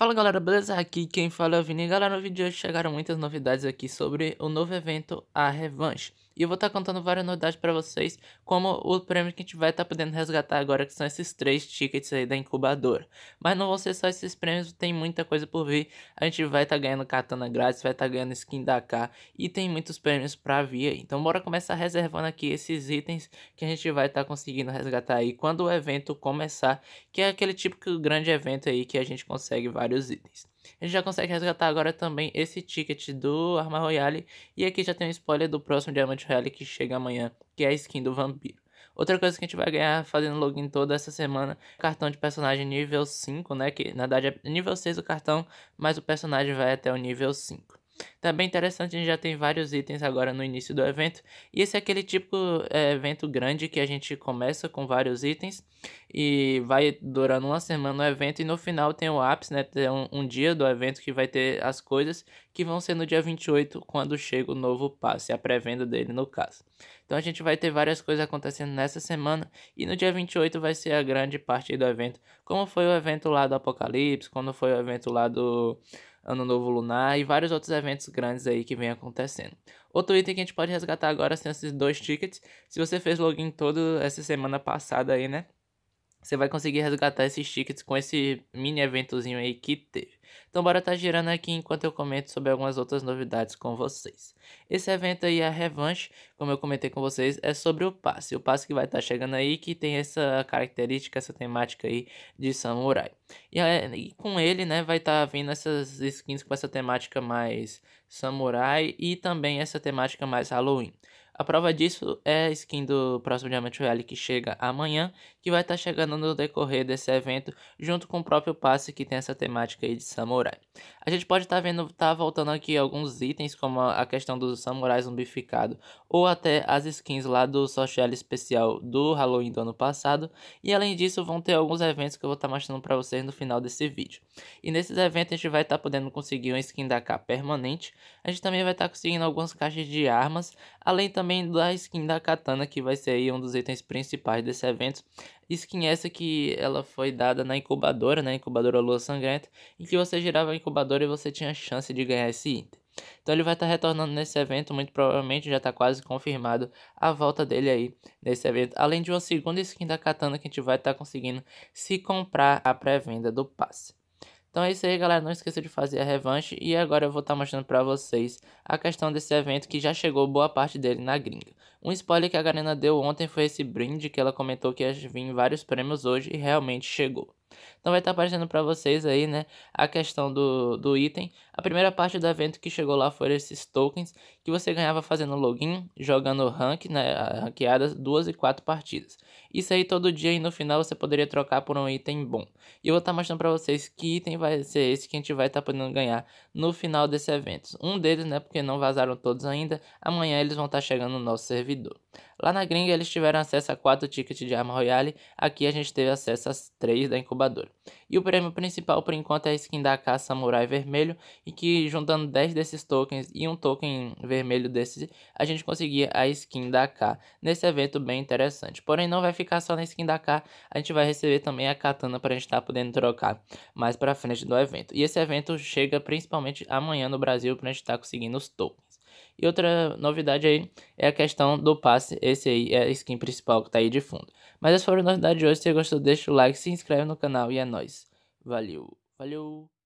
Fala galera, beleza? Aqui quem fala é o Vini. Galera, no vídeo de hoje chegaram muitas novidades aqui sobre o novo evento A Revanche. E eu vou estar tá contando várias novidades para vocês, como o prêmio que a gente vai estar tá podendo resgatar agora, que são esses três tickets aí da incubadora. Mas não vão ser só esses prêmios, tem muita coisa por vir. A gente vai estar tá ganhando katana grátis, vai estar tá ganhando skin da K e tem muitos prêmios para vir aí. Então bora começar reservando aqui esses itens que a gente vai estar tá conseguindo resgatar aí quando o evento começar, que é aquele típico grande evento aí que a gente consegue vários itens. A gente já consegue resgatar agora também esse ticket do Arma Royale. E aqui já tem um spoiler do próximo Diamante Royale que chega amanhã, que é a skin do vampiro. Outra coisa que a gente vai ganhar fazendo login toda essa semana, cartão de personagem nível 5, né? Que na verdade é nível 6 o cartão, mas o personagem vai até o nível 5. Também tá interessante, a gente já tem vários itens agora no início do evento. E esse é aquele tipo é, evento grande que a gente começa com vários itens e vai durando uma semana o evento. E no final tem o ápice, né? Tem um, um dia do evento que vai ter as coisas que vão ser no dia 28, quando chega o novo passe, a pré-venda dele no caso. Então a gente vai ter várias coisas acontecendo nessa semana e no dia 28 vai ser a grande parte do evento, como foi o evento lá do Apocalipse, quando foi o evento lá do Ano Novo Lunar e vários outros eventos grandes aí que vem acontecendo. Outro item que a gente pode resgatar agora são esses dois tickets. Se você fez login todo essa semana passada aí, né? Você vai conseguir resgatar esses tickets com esse mini eventozinho aí que teve. Então bora tá girando aqui enquanto eu comento sobre algumas outras novidades com vocês. Esse evento aí, a Revanche, como eu comentei com vocês, é sobre o passe. O passe que vai estar tá chegando aí, que tem essa característica, essa temática aí de samurai. E, é, e com ele, né, vai estar tá vindo essas skins com essa temática mais samurai e também essa temática mais Halloween. A prova disso é a skin do próximo Diamond Rally que chega amanhã, que vai estar tá chegando no decorrer desse evento, junto com o próprio passe que tem essa temática aí de samurai. A gente pode estar tá vendo, tá voltando aqui alguns itens, como a questão dos samurais zumbificado, ou até as skins lá do Social Especial do Halloween do ano passado, e além disso vão ter alguns eventos que eu vou estar tá mostrando para vocês no final desse vídeo. E nesses eventos a gente vai estar tá podendo conseguir uma skin da K permanente, a gente também vai estar tá conseguindo algumas caixas de armas, além também também da skin da katana, que vai ser aí um dos itens principais desse evento. Skin essa que ela foi dada na incubadora, na né? incubadora Lua Sangrenta, em que você girava a incubadora e você tinha chance de ganhar esse item. Então ele vai estar tá retornando nesse evento, muito provavelmente já está quase confirmado a volta dele aí nesse evento. Além de uma segunda skin da katana que a gente vai estar tá conseguindo se comprar a pré-venda do passe. Então é isso aí, galera. Não esqueça de fazer a revanche. E agora eu vou estar tá mostrando para vocês a questão desse evento que já chegou boa parte dele na gringa. Um spoiler que a Garena deu ontem foi esse brinde que ela comentou que ia vir vários prêmios hoje e realmente chegou. Então vai estar tá aparecendo para vocês aí, né, a questão do, do item. A primeira parte do evento que chegou lá foram esses tokens que você ganhava fazendo login, jogando rank, né, ranqueadas, duas e quatro partidas. Isso aí todo dia e no final você poderia trocar por um item bom. E eu vou estar tá mostrando para vocês que item vai ser esse que a gente vai estar tá podendo ganhar no final desse evento. Um deles, né, porque não vazaram todos ainda, amanhã eles vão estar chegando no nosso servidor. Lá na gringa eles tiveram acesso a quatro tickets de arma royale, aqui a gente teve acesso a três da incubadora. E o prêmio principal por enquanto é a skin da AK Samurai Vermelho, e que juntando 10 desses tokens e um token vermelho desse, a gente conseguia a skin da AK. Nesse evento bem interessante. Porém não vai ficar só na skin da AK, a gente vai receber também a katana para a gente estar tá podendo trocar mais para frente do evento. E esse evento chega principalmente amanhã no Brasil para a gente estar tá conseguindo os tokens. E outra novidade aí é a questão do passe. Esse aí é a skin principal que tá aí de fundo. Mas essa foi a novidade de hoje. Se você gostou, deixa o like, se inscreve no canal e é nóis. Valeu, valeu!